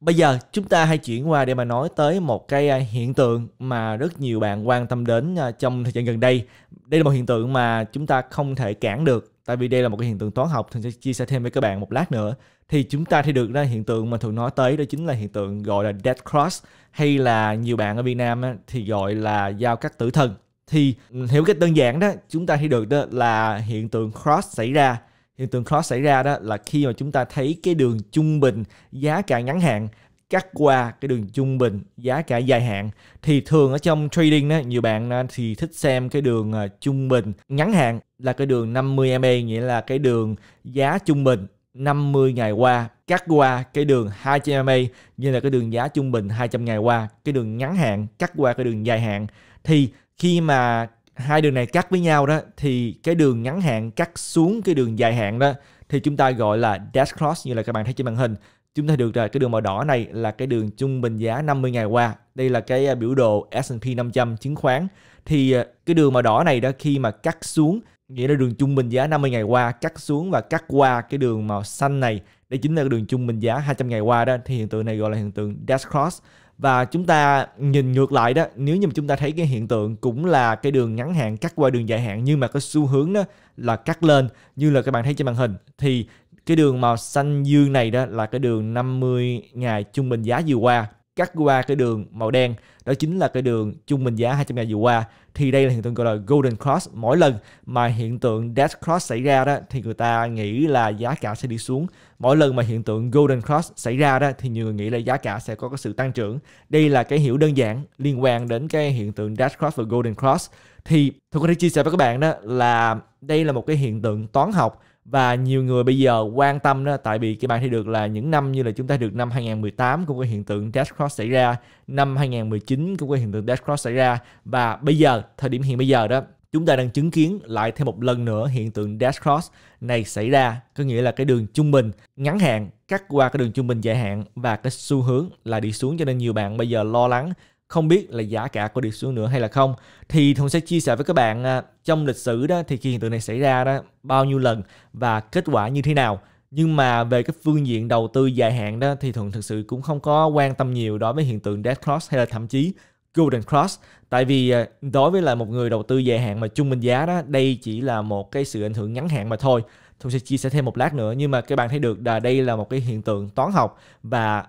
Bây giờ chúng ta hãy chuyển qua để mà nói tới một cái à, hiện tượng mà rất nhiều bạn quan tâm đến à, trong thời gian gần đây. Đây là một hiện tượng mà chúng ta không thể cản được tại vì đây là một cái hiện tượng toán học thì sẽ chia sẻ thêm với các bạn một lát nữa thì chúng ta thấy được ra hiện tượng mà thường nói tới đó chính là hiện tượng gọi là dead cross hay là nhiều bạn ở Việt Nam thì gọi là giao cắt tử thần thì ừ, hiểu cách đơn giản đó chúng ta thấy được đó là hiện tượng cross xảy ra hiện tượng khó xảy ra đó là khi mà chúng ta thấy cái đường trung bình giá cả ngắn hạn cắt qua cái đường trung bình giá cả dài hạn thì thường ở trong trading đó nhiều bạn ờ, thì thích xem cái đường ờ, trung bình ngắn hạn là cái đường 50 MA nghĩa là cái đường giá trung bình 50 ngày qua cắt qua cái đường 200 MA như là cái đường giá trung bình 200 ngày qua cái đường ngắn hạn cắt qua cái đường dài hạn thì khi mà hai đường này cắt với nhau đó thì cái đường ngắn hạn cắt xuống cái đường dài hạn đó thì chúng ta gọi là dash cross như là các bạn thấy trên màn hình chúng ta được rồi à, cái đường màu đỏ này là cái đường trung bình giá 50 ngày qua đây là cái à, biểu đồ S&P 500 chứng khoán thì à, cái đường màu đỏ này đó khi mà cắt xuống nghĩa là đường trung bình giá 50 ngày qua cắt xuống và cắt qua cái đường màu xanh này đây chính là cái đường trung bình giá 200 ngày qua đó thì hiện tượng này gọi là hiện tượng dash cross và chúng ta nhìn ngược lại đó nếu như mà chúng ta thấy cái hiện tượng cũng là cái đường ngắn hạn cắt qua đường dài hạn nhưng mà cái xu hướng đó là cắt lên như là các bạn thấy trên màn hình thì cái đường màu xanh dương này đó là cái đường 50 ngày trung bình giá vừa qua cắt qua cái đường màu đen đó chính là cái đường trung bình giá 200 ngày vừa qua thì đây là hiện tượng gọi là golden cross mỗi lần mà hiện tượng death cross xảy ra đó thì người ta nghĩ là giá cả sẽ đi xuống mỗi lần mà hiện tượng golden cross xảy ra đó thì nhiều người nghĩ là giá cả sẽ có cái sự tăng trưởng đây là cái hiểu đơn giản liên quan đến cái hiện tượng death cross và golden cross thì tôi có thể chia sẻ với các bạn đó là đây là một cái hiện tượng toán học và nhiều người bây giờ quan tâm đó tại vì các bạn thấy được là những năm như là chúng ta được năm 2018 cũng có hiện tượng dash cross xảy ra năm 2019 cũng có hiện tượng dash cross xảy ra và bây giờ thời điểm hiện bây giờ đó chúng ta đang chứng kiến lại thêm một lần nữa hiện tượng dash cross này xảy ra có nghĩa là cái đường trung bình ngắn hạn cắt qua cái đường trung bình dài hạn và cái xu hướng là đi xuống cho nên nhiều bạn bây giờ lo lắng không biết là giá cả có đi xuống nữa hay là không thì Thuận sẽ chia sẻ với các bạn à, trong lịch sử đó thì khi hiện tượng này xảy ra đó bao nhiêu lần và kết quả như thế nào nhưng mà về cái phương diện đầu tư dài hạn đó thì Thuận thực sự cũng không có quan tâm nhiều đối với hiện tượng Dead Cross hay là thậm chí Golden Cross tại vì à, đối với là một người đầu tư dài hạn mà trung bình giá đó đây chỉ là một cái sự ảnh hưởng ngắn hạn mà thôi Thuận sẽ chia sẻ thêm một lát nữa nhưng mà các bạn thấy được là đây là một cái hiện tượng toán học và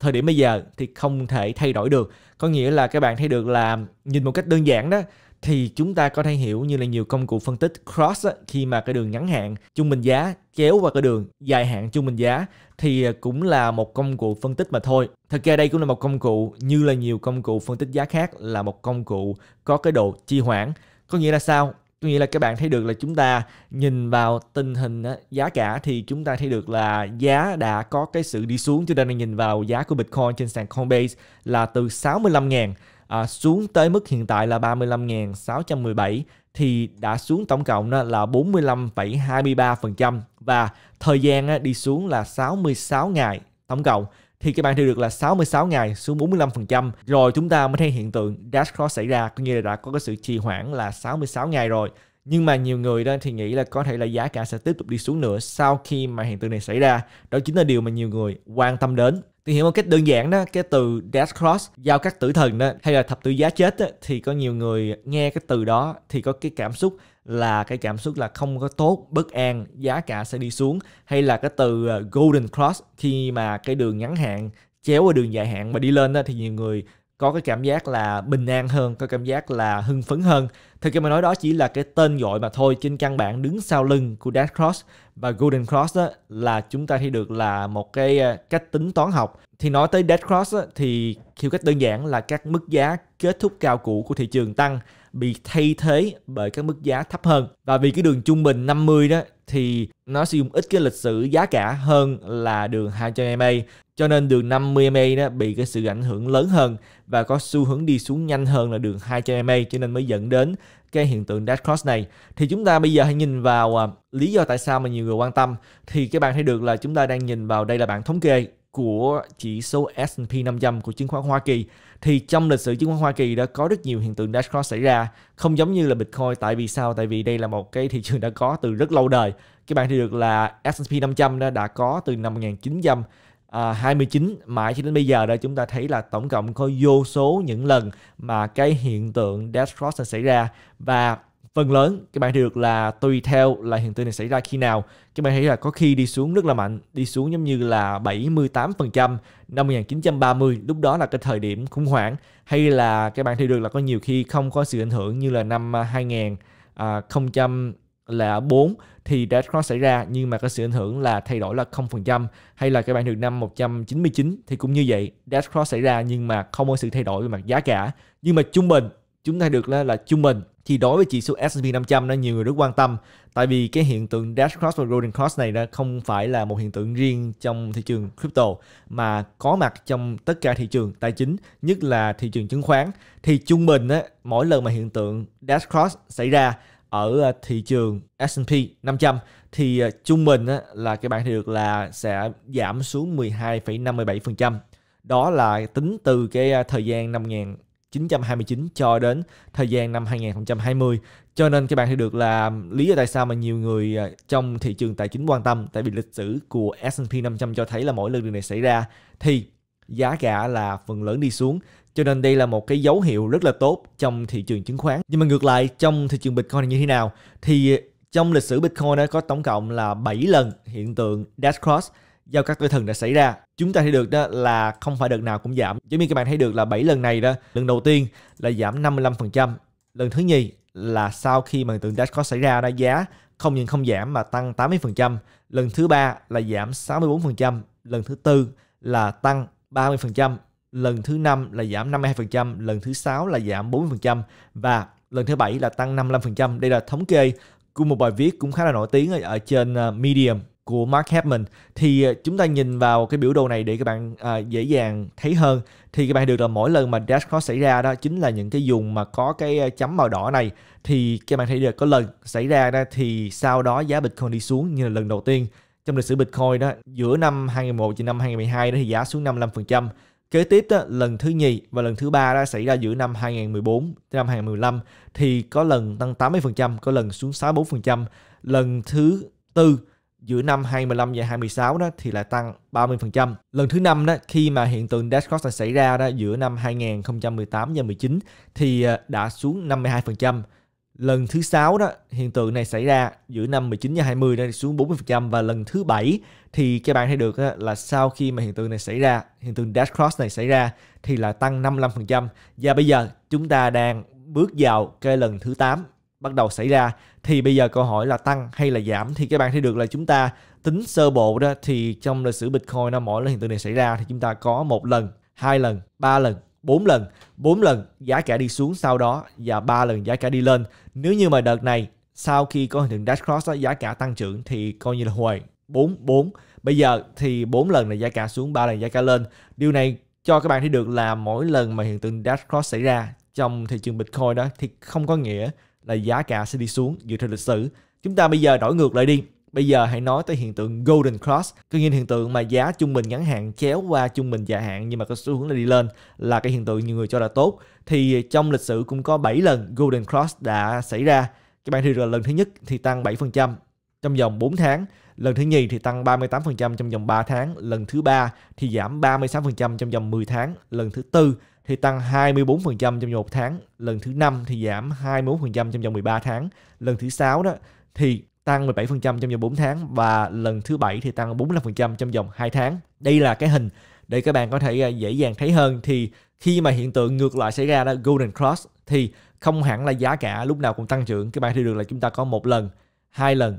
thời điểm bây giờ thì không thể thay đổi được có nghĩa là các bạn thấy được là nhìn một cách đơn giản đó thì chúng ta có thể hiểu như là nhiều công cụ phân tích cross á, khi mà cái đường ngắn hạn trung bình giá chéo qua cái đường dài hạn trung bình giá thì à, cũng là một công cụ phân tích mà thôi. Thật ra đây cũng là một công cụ như là nhiều công cụ phân tích giá khác là một công cụ có cái độ chi hoãn. Có nghĩa là sao? có nghĩa là các bạn thấy được là chúng ta nhìn vào tình hình giá cả thì chúng ta thấy được là giá đã có cái sự đi xuống Cho nên là nhìn vào giá của Bitcoin trên sàn Coinbase là từ 65.000 à, xuống tới mức hiện tại là 35.617 thì đã xuống tổng cộng là 45,23% và thời gian đi xuống là 66 ngày tổng cộng thì các bạn theo được là 66 ngày xuống 45% rồi chúng ta mới thấy hiện tượng dash cross xảy ra coi như là đã có cái sự trì hoãn là 66 ngày rồi nhưng mà nhiều người đó thì nghĩ là có thể là giá cả sẽ tiếp tục đi xuống nữa sau khi mà hiện tượng này xảy ra đó chính là điều mà nhiều người quan tâm đến tìm hiểu một cách đơn giản đó cái từ death cross giao cắt tử thần đó hay là thập tử giá chết đó, thì có nhiều người nghe cái từ đó thì có cái cảm xúc là cái cảm xúc là không có tốt bất an giá cả sẽ đi xuống hay là cái từ ờ, golden cross khi mà cái đường ngắn hạn chéo qua đường dài hạn mà đi lên đó, thì nhiều người có cái cảm giác là bình an hơn có cảm giác là hưng phấn hơn Thì ra mà nói đó chỉ là cái tên gọi mà thôi trên căn bản đứng sau lưng của Dead Cross và Golden Cross đó là chúng ta thấy được là một cái ờ, cách tính toán học thì nói tới Dead Cross á, thì hiểu cách đơn giản là các mức giá kết thúc cao cũ của thị trường tăng bị thay thế bởi các mức giá thấp hơn và vì cái đường trung bình 50 đó thì nó sử dụng ít cái lịch sử giá cả hơn là đường 200MA cho nên đường 50MA đó bị cái sự ảnh hưởng lớn hơn và có xu hướng đi xuống nhanh hơn là đường 200MA cho nên mới dẫn đến cái hiện tượng dead cross này thì chúng ta bây giờ hãy nhìn vào à, lý do tại sao mà nhiều người quan tâm thì các bạn thấy được là chúng ta đang nhìn vào đây là bảng thống kê của chỉ số S&P 500 của chứng khoán Hoa Kỳ thì trong lịch sử chứng khoán Hoa Kỳ đã có rất nhiều hiện tượng dash cross xảy ra không giống như là Bitcoin tại vì sao tại vì đây là một cái thị trường đã có từ rất lâu đời các bạn thấy được là S&P 500 đã, đã có từ năm 1929 à, mãi cho đến bây giờ đây chúng ta thấy là tổng cộng có vô số những lần mà cái hiện tượng dash cross xảy ra và phần lớn các bạn được là tùy theo là hiện tượng này xảy ra khi nào các bạn thấy là có khi đi xuống rất là mạnh đi xuống giống như là 78% năm 1930 lúc đó là cái thời điểm khủng hoảng hay là các bạn thấy được là có nhiều khi không có sự ảnh hưởng như là năm 2004 thì Red Cross xảy ra nhưng mà có sự ảnh hưởng là thay đổi là 0% hay là các bạn được năm 199 thì cũng như vậy Red Cross xảy ra nhưng mà không có sự thay đổi về mặt giá cả nhưng mà trung bình chúng ta được là, là trung bình thì đối với chỉ số S&P 500 nó nhiều người rất quan tâm tại vì cái hiện tượng Dash Cross và Golden Cross này nó không phải là một hiện tượng riêng trong thị trường crypto mà có mặt trong tất cả thị trường tài chính nhất là thị trường chứng khoán thì trung bình á, mỗi lần mà hiện tượng Dash Cross xảy ra ở ờ, thị trường S&P 500 thì ờ, trung bình á, là các bạn thì được là sẽ giảm xuống 12,57% đó là tính từ cái ờ, thời gian năm 929 cho đến thời gian năm 2020 cho nên các bạn thấy được là lý do tại sao mà nhiều người à, trong thị trường tài chính quan tâm tại vì lịch sử của S&P 500 cho thấy là mỗi lần điều này xảy ra thì giá cả là phần lớn đi xuống cho nên đây là một cái dấu hiệu rất là tốt trong thị trường chứng khoán nhưng mà ngược lại trong thị trường Bitcoin như thế nào thì trong lịch sử Bitcoin đã có tổng cộng là 7 lần hiện tượng Dash Cross giao các tử thần đã xảy ra chúng ta thấy được đó là không phải đợt nào cũng giảm giống như các bạn thấy được là 7 lần này đó lần đầu tiên là giảm 55% lần thứ nhì là sau khi mà tượng dash có xảy ra đó giá không những không giảm mà tăng 80% lần thứ ba là giảm 64% lần thứ tư là tăng 30% lần thứ năm là giảm 52% lần thứ sáu là giảm 40% và lần thứ bảy là tăng 55% đây là thống kê của một bài viết cũng khá là nổi tiếng ở trên ờ, Medium của Mark Hapman thì ờ, chúng ta nhìn vào cái biểu đồ này để các bạn à, dễ dàng thấy hơn thì các bạn được là mỗi lần mà dash cross xảy ra đó chính là những cái vùng mà có cái ờ, chấm màu đỏ này thì các bạn thấy được có lần xảy ra đó thì sau đó giá Bitcoin đi xuống như là lần đầu tiên trong lịch sử Bitcoin đó giữa năm 2011 cho năm 2012 đó thì giá xuống 55% Kế tiếp đó, lần thứ nhì và lần thứ ba đó xảy ra giữa năm 2014 tới năm 2015 thì có lần tăng 80%, có lần xuống 64%, lần thứ tư giữa năm 25 và 26 đó thì lại tăng 30%. Lần thứ năm đó khi mà hiện tượng Dash Cost xảy ra đó giữa năm 2018 và 19 thì à, đã xuống 52%. Lần thứ sáu đó hiện tượng này xảy ra giữa năm 19 và 20 đã xuống 40% và lần thứ bảy thì các bạn thấy được là sau khi mà hiện tượng này xảy ra, hiện tượng Dash Cross này xảy ra thì là tăng 55% và bây giờ chúng ta đang bước vào cái lần thứ 8 bắt đầu xảy ra thì bây giờ câu hỏi là tăng hay là giảm thì các bạn thấy được là chúng ta tính sơ bộ đó thì trong lịch sử Bitcoin nó mỗi lần hiện tượng này xảy ra thì chúng ta có một lần, hai lần, ba lần, bốn lần, bốn lần giá cả đi xuống sau đó và ba lần giá cả đi lên. Nếu như mà đợt này sau khi có hiện tượng dash cross đó, giá cả tăng trưởng thì coi như là hồi 4 4. Bây giờ thì bốn lần là giá cả xuống, ba lần giá cả lên. Điều này cho các bạn thấy được là mỗi lần mà hiện tượng dash cross xảy ra trong thị trường Bitcoin đó thì không có nghĩa là giá cả sẽ đi xuống dựa trên lịch sử. Chúng ta bây giờ đổi ngược lại đi. Bây giờ hãy nói tới hiện tượng Golden Cross, cái nhìn hiện tượng mà giá trung bình ngắn hạn chéo qua trung bình dài hạn nhưng mà có xu hướng là đi lên là cái hiện tượng nhiều người cho là tốt. Thì trong lịch sử cũng có 7 lần Golden Cross đã xảy ra. Các bạn thì là lần thứ nhất thì tăng 7% trong vòng 4 tháng, lần thứ nhì thì tăng 38% trong vòng 3 tháng, lần thứ ba thì giảm 36% trong vòng 10 tháng, lần thứ tư thì tăng 24% trong một tháng, lần thứ năm thì giảm 24% trong vòng 13 tháng, lần thứ sáu đó thì tăng 17% trong vòng 4 tháng và lần thứ bảy thì tăng 45% trong vòng 2 tháng. Đây là cái hình để các bạn có thể à, dễ dàng thấy hơn thì khi mà hiện tượng ngược lại xảy ra đó golden cross thì không hẳn là giá cả lúc nào cũng tăng trưởng các bạn thấy được là chúng ta có một lần hai lần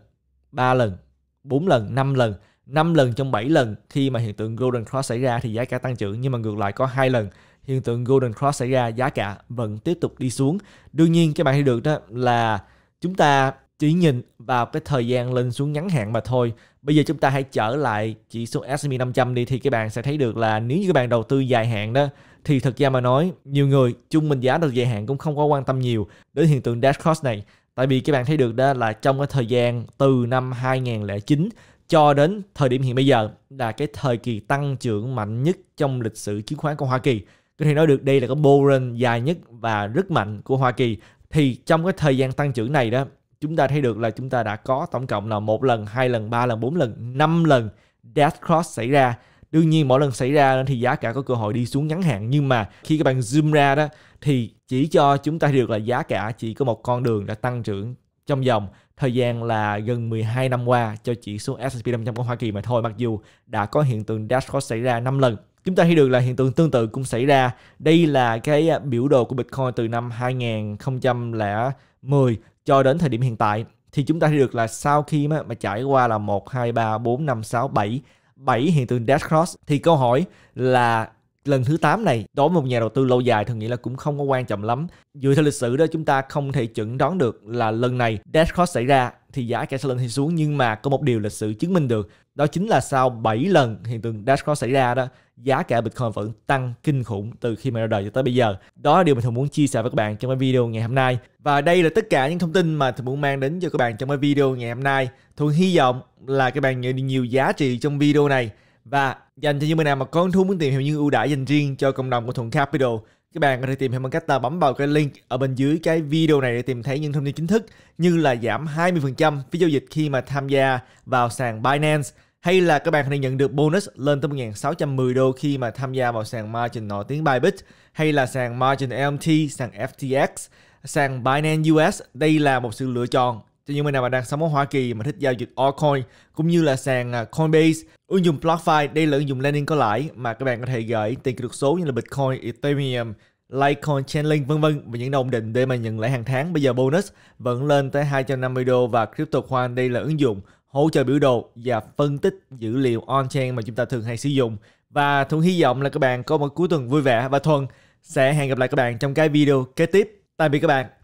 ba lần bốn lần năm lần năm lần trong bảy lần khi mà hiện tượng golden cross xảy ra thì giá cả tăng trưởng nhưng mà ngược lại có hai lần hiện tượng Golden Cross xảy ra giá cả vẫn tiếp tục đi xuống. Đương nhiên các bạn thấy được đó là chúng ta chỉ nhìn vào cái thời gian lên xuống ngắn hạn mà thôi. Bây giờ chúng ta hãy trở lại chỉ số S&P 500 đi thì các bạn sẽ thấy được là nếu như các bạn đầu tư dài hạn đó thì thật ra mà nói nhiều người chung bình giá đầu dài hạn cũng không có quan tâm nhiều đến hiện tượng dash cross này. Tại vì các bạn thấy được đó là trong cái thời gian từ năm 2009 cho đến thời điểm hiện bây giờ là cái thời kỳ tăng trưởng mạnh nhất trong lịch sử chứng khoán của Hoa Kỳ có thể nói được đây là cái boring dài nhất và rất mạnh của Hoa Kỳ thì trong cái thời gian tăng trưởng này đó chúng ta thấy được là chúng ta đã có tổng cộng là một lần hai lần ba lần bốn lần năm lần death cross xảy ra đương nhiên mỗi lần xảy ra thì giá cả có cơ hội đi xuống ngắn hạn nhưng mà khi các bạn zoom ra đó thì chỉ cho chúng ta được là giá cả chỉ có một con đường đã tăng trưởng trong vòng thời gian là gần 12 năm qua cho chỉ số S&P 500 của Hoa Kỳ mà thôi mặc dù đã có hiện tượng dash cross xảy ra 5 lần Chúng ta thấy được là hiện tượng tương tự cũng xảy ra. Đây là cái à, biểu đồ của Bitcoin từ năm 2010 cho đến thời điểm hiện tại. Thì chúng ta thấy được là sau khi mà, mà trải qua là 1, 2, 3, 4, 5, 6, 7, 7 hiện tượng Death Cross thì câu hỏi là lần thứ 8 này đối với một nhà đầu tư lâu dài thường nghĩ là cũng không có quan trọng lắm. Dựa theo lịch sử đó chúng ta không thể chuẩn đoán được là lần này Death Cross xảy ra thì giá kẻ sẽ lên hay xuống nhưng mà có một điều lịch sử chứng minh được đó chính là sau 7 lần hiện tượng Dashcoin xảy ra đó giá cả Bitcoin vẫn tăng kinh khủng từ khi mà ra đời cho tới bây giờ đó là điều mình thường muốn chia sẻ với các bạn trong cái video ngày hôm nay và đây là tất cả những thông tin mà thường muốn mang đến cho các bạn trong cái video ngày hôm nay thường hy vọng là các bạn nhận được nhiều giá trị trong video này và dành cho những người nào mà có hứng thú muốn tìm hiểu những ưu đãi dành riêng cho cộng đồng của Thuận Capital các bạn có thể tìm bằng cách ta bấm vào cái link ở bên dưới cái video này để tìm thấy những thông tin chính thức như là giảm 20% phí giao dịch khi mà tham gia vào sàn Binance hay là các bạn có thể nhận được bonus lên tới 1.610 đô khi mà tham gia vào sàn margin nổi tiếng Bybit hay là sàn margin LMT, sàn FTX, sàn Binance US. Đây là một sự lựa chọn cho những người nào mà đang sống ở Hoa Kỳ mà thích giao dịch altcoin cũng như là sàn à, Coinbase, ứng dụng BlockFi đây là ứng dụng lending có lãi mà các bạn có thể gửi tiền kỹ thuật số như là Bitcoin, Ethereum, Litecoin, Chainlink vân vân và những đồng định để mà nhận lãi hàng tháng. Bây giờ bonus vẫn lên tới 250 đô và CryptoCoin đây là ứng dụng hỗ trợ biểu đồ và phân tích dữ liệu on-chain mà chúng ta thường hay sử dụng. Và Thuận hy vọng là các bạn có một cuối tuần vui vẻ và Thuận sẽ hẹn gặp lại các bạn trong cái video kế tiếp. Tạm biệt các bạn.